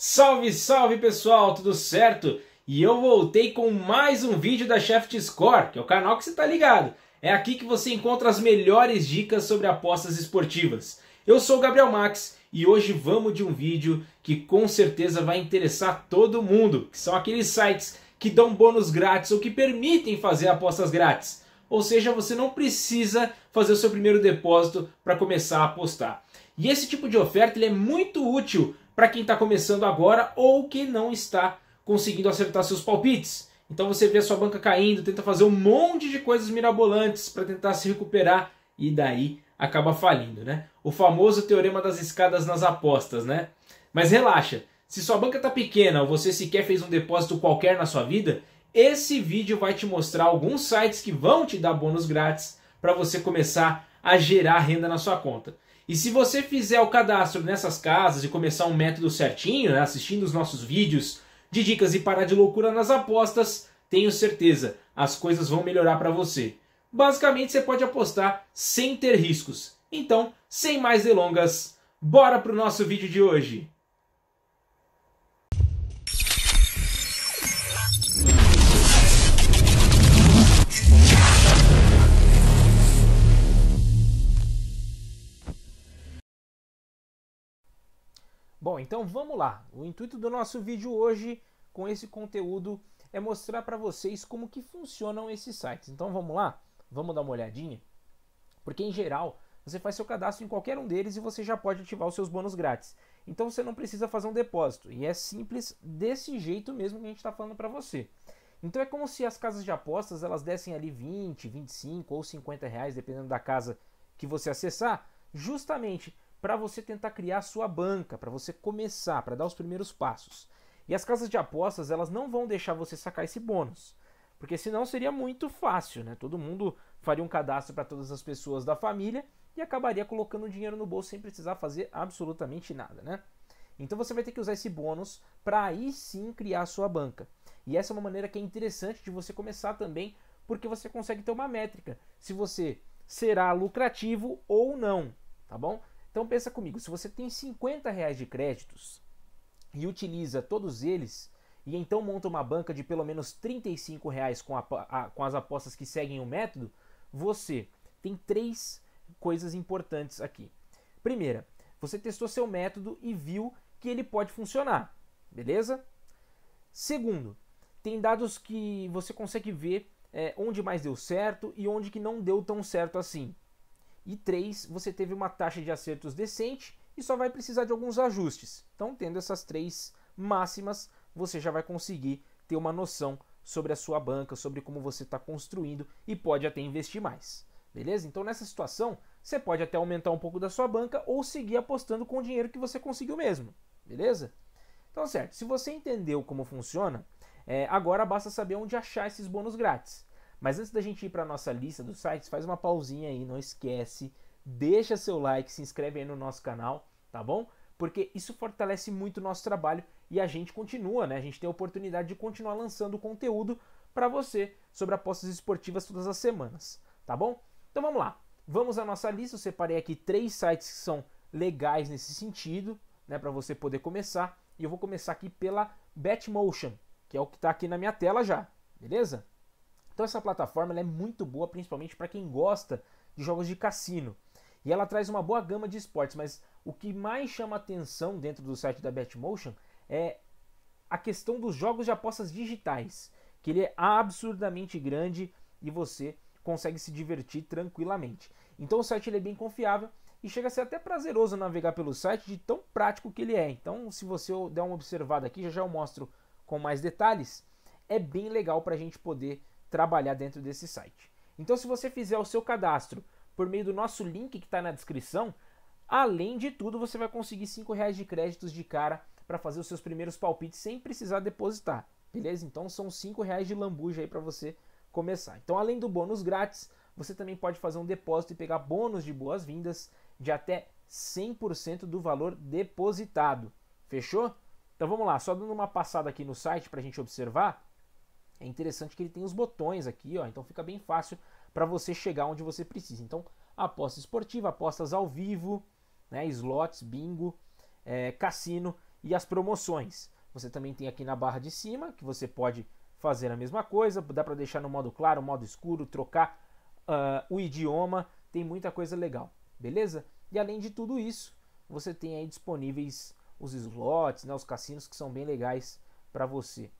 Salve, salve pessoal, tudo certo? E eu voltei com mais um vídeo da Shaft Score, que é o canal que você está ligado. É aqui que você encontra as melhores dicas sobre apostas esportivas. Eu sou o Gabriel Max e hoje vamos de um vídeo que com certeza vai interessar todo mundo, que são aqueles sites que dão bônus grátis ou que permitem fazer apostas grátis. Ou seja, você não precisa fazer o seu primeiro depósito para começar a apostar. E esse tipo de oferta ele é muito útil para quem está começando agora ou que não está conseguindo acertar seus palpites. Então você vê a sua banca caindo, tenta fazer um monte de coisas mirabolantes para tentar se recuperar e daí acaba falindo, né? O famoso teorema das escadas nas apostas, né? Mas relaxa, se sua banca está pequena ou você sequer fez um depósito qualquer na sua vida, esse vídeo vai te mostrar alguns sites que vão te dar bônus grátis para você começar a gerar renda na sua conta. E se você fizer o cadastro nessas casas e começar um método certinho, né, assistindo os nossos vídeos de dicas e parar de loucura nas apostas, tenho certeza, as coisas vão melhorar para você. Basicamente, você pode apostar sem ter riscos. Então, sem mais delongas, bora para o nosso vídeo de hoje! Bom, então vamos lá. O intuito do nosso vídeo hoje com esse conteúdo é mostrar para vocês como que funcionam esses sites. Então vamos lá? Vamos dar uma olhadinha? Porque em geral, você faz seu cadastro em qualquer um deles e você já pode ativar os seus bônus grátis. Então você não precisa fazer um depósito. E é simples desse jeito mesmo que a gente está falando para você. Então é como se as casas de apostas elas dessem ali 20, 25 ou 50 reais, dependendo da casa que você acessar, justamente para você tentar criar sua banca, para você começar, para dar os primeiros passos. E as casas de apostas, elas não vão deixar você sacar esse bônus, porque senão seria muito fácil, né? Todo mundo faria um cadastro para todas as pessoas da família e acabaria colocando dinheiro no bolso sem precisar fazer absolutamente nada, né? Então você vai ter que usar esse bônus para aí sim criar sua banca. E essa é uma maneira que é interessante de você começar também, porque você consegue ter uma métrica se você será lucrativo ou não, tá bom? Então pensa comigo, se você tem 50 reais de créditos e utiliza todos eles e então monta uma banca de pelo menos 35 reais com, a, a, com as apostas que seguem o método, você tem três coisas importantes aqui. Primeira, você testou seu método e viu que ele pode funcionar, beleza? Segundo, tem dados que você consegue ver é, onde mais deu certo e onde que não deu tão certo assim. E 3, você teve uma taxa de acertos decente e só vai precisar de alguns ajustes. Então, tendo essas três máximas, você já vai conseguir ter uma noção sobre a sua banca, sobre como você está construindo e pode até investir mais. Beleza? Então, nessa situação, você pode até aumentar um pouco da sua banca ou seguir apostando com o dinheiro que você conseguiu mesmo. Beleza? Então, certo. Se você entendeu como funciona, é, agora basta saber onde achar esses bônus grátis. Mas antes da gente ir para nossa lista dos sites, faz uma pausinha aí, não esquece, deixa seu like, se inscreve aí no nosso canal, tá bom? Porque isso fortalece muito o nosso trabalho e a gente continua, né? A gente tem a oportunidade de continuar lançando conteúdo para você sobre apostas esportivas todas as semanas, tá bom? Então vamos lá. Vamos à nossa lista. Eu separei aqui três sites que são legais nesse sentido, né, para você poder começar. E eu vou começar aqui pela Batmotion, que é o que está aqui na minha tela já, beleza? Então essa plataforma é muito boa, principalmente para quem gosta de jogos de cassino. E ela traz uma boa gama de esportes, mas o que mais chama atenção dentro do site da Betmotion é a questão dos jogos de apostas digitais, que ele é absurdamente grande e você consegue se divertir tranquilamente. Então o site é bem confiável e chega a ser até prazeroso navegar pelo site de tão prático que ele é. Então, se você der uma observada aqui, já já eu mostro com mais detalhes, é bem legal para a gente poder trabalhar dentro desse site. Então, se você fizer o seu cadastro por meio do nosso link que está na descrição, além de tudo, você vai conseguir R$ reais de créditos de cara para fazer os seus primeiros palpites sem precisar depositar, beleza? Então, são R$ reais de lambuja aí para você começar. Então, além do bônus grátis, você também pode fazer um depósito e pegar bônus de boas-vindas de até 100% do valor depositado. Fechou? Então vamos lá, só dando uma passada aqui no site para a gente observar. É interessante que ele tem os botões aqui, ó, então fica bem fácil para você chegar onde você precisa. Então, aposta esportiva, apostas ao vivo, né, slots, bingo, é, cassino e as promoções. Você também tem aqui na barra de cima que você pode fazer a mesma coisa, dá para deixar no modo claro, modo escuro, trocar uh, o idioma, tem muita coisa legal, beleza? E além de tudo isso, você tem aí disponíveis os slots, né, os cassinos que são bem legais para você.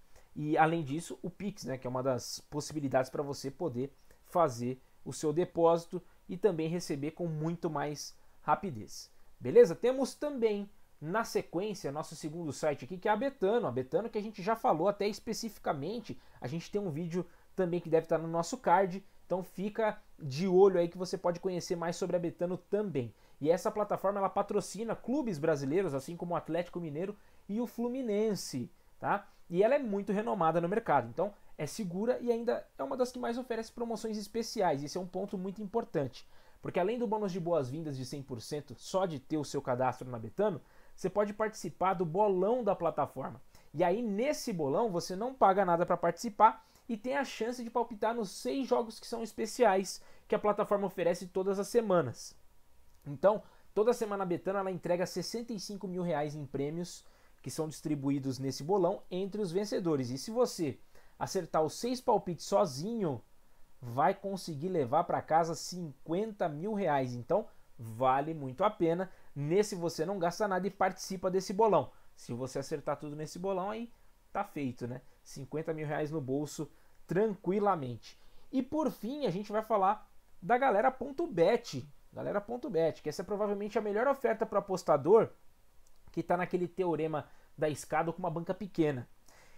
E além disso, o Pix, né, que é uma das possibilidades para você poder fazer o seu depósito e também receber com muito mais rapidez. Beleza? Temos também na sequência nosso segundo site aqui que é a Betano, a Betano que a gente já falou até especificamente, a gente tem um vídeo também que deve estar tá no nosso card, então fica de olho aí que você pode conhecer mais sobre a Betano também. E essa plataforma ela patrocina clubes brasileiros, assim como o Atlético Mineiro e o Fluminense, tá? e ela é muito renomada no mercado. Então, é segura e ainda é uma das que mais oferece promoções especiais. Esse é um ponto muito importante, porque além do bônus de boas-vindas de 100% só de ter o seu cadastro na Betano, você pode participar do bolão da plataforma. E aí nesse bolão você não paga nada para participar e tem a chance de palpitar nos seis jogos que são especiais que a plataforma oferece todas as semanas. Então, toda semana a Betano ela entrega 65 mil reais em prêmios que são distribuídos nesse bolão entre os vencedores. E se você acertar os seis palpites sozinho, vai conseguir levar para casa 50 mil reais. Então vale muito a pena. Nesse você não gasta nada e participa desse bolão. Se você acertar tudo nesse bolão, aí tá feito, né? 50 mil reais no bolso tranquilamente. E por fim, a gente vai falar da galera.bet. Galera.bet, que essa é provavelmente a melhor oferta para apostador que está naquele teorema da escada com uma banca pequena.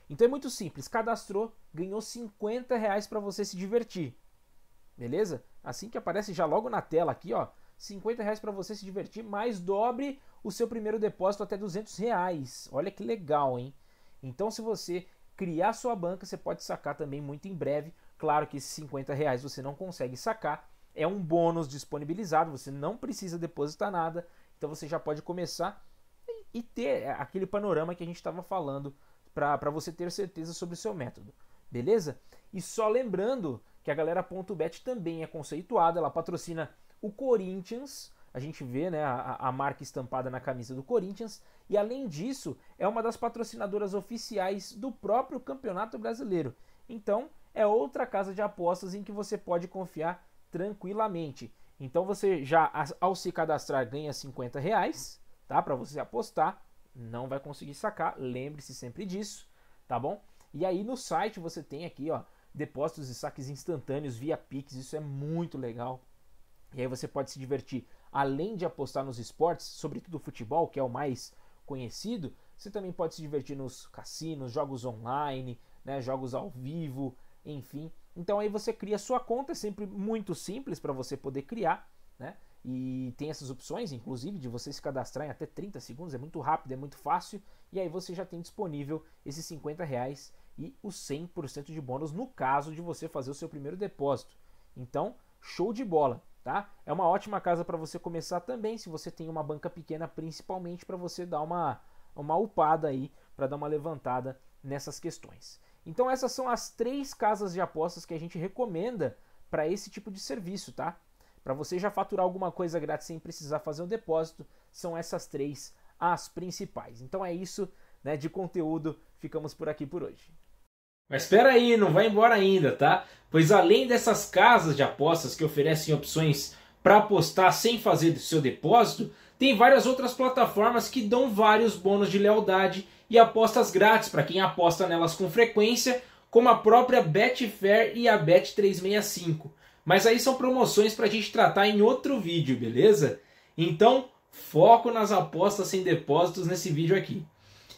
Então é muito simples, cadastrou, ganhou 50 reais para você se divertir. Beleza? Assim que aparece já logo na tela aqui, ó, 50 reais para você se divertir, mais dobre o seu primeiro depósito até 200 reais. Olha que legal, hein? Então se você criar sua banca, você pode sacar também muito em breve. Claro que esses 50 reais você não consegue sacar, é um bônus disponibilizado, você não precisa depositar nada, então você já pode começar e ter é, aquele panorama que a gente estava falando para você ter certeza sobre o seu método, beleza? E só lembrando que a galera ponto .bet também é conceituada, ela patrocina o Corinthians, a gente vê né, a, a, marca estampada na camisa do Corinthians, e além disso, é uma das patrocinadoras oficiais do próprio Campeonato Brasileiro. Então, é outra casa de apostas em que você pode confiar tranquilamente. Então, você já, ao se cadastrar, ganha 50 reais tá? Para você apostar, não vai conseguir sacar, lembre-se sempre disso, tá bom? E aí no site você tem aqui, ó, depósitos e saques instantâneos via Pix, isso é muito legal. E aí você pode se divertir, além de apostar nos esportes, sobretudo futebol, que é o mais conhecido, você também pode se divertir nos cassinos, jogos online, né, jogos ao vivo, enfim. Então aí você cria sua conta, é sempre muito simples para você poder criar, né? e tem essas opções, inclusive, de você se cadastrar em até 30 segundos, é muito rápido, é muito fácil, e aí você já tem disponível esses 50 reais e os 100% de bônus no caso de você fazer o seu primeiro depósito. Então, show de bola, tá? É uma ótima casa para você começar também, se você tem uma banca pequena, principalmente para você dar uma uma upada aí, para dar uma levantada nessas questões. Então essas são as três casas de apostas que a gente recomenda para esse tipo de serviço, tá? Para você já faturar alguma coisa grátis sem precisar fazer um depósito, são essas três as principais. Então é isso, né? De conteúdo, ficamos por aqui por hoje. Mas espera aí, não vai embora ainda, tá? Pois além dessas casas de apostas que oferecem opções para apostar sem fazer do seu depósito, tem várias outras plataformas que dão vários bônus de lealdade e apostas grátis para quem aposta nelas com frequência, como a própria Betfair e a Bet365. Mas aí são promoções para a gente tratar em outro vídeo, beleza? Então, foco nas apostas sem depósitos nesse vídeo aqui.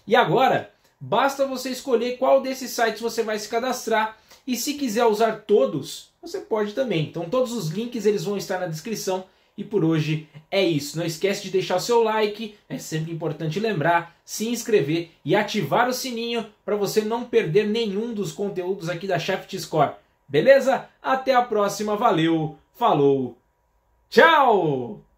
E agora, basta você escolher qual desses sites você vai se cadastrar e se quiser usar todos, você pode também. Então todos os links eles vão estar na descrição. E por hoje é isso. Não esquece de deixar o seu like, é sempre importante lembrar, se inscrever e ativar o sininho para você não perder nenhum dos conteúdos aqui da Shaft Score. Beleza? Até a próxima, valeu, falou, tchau!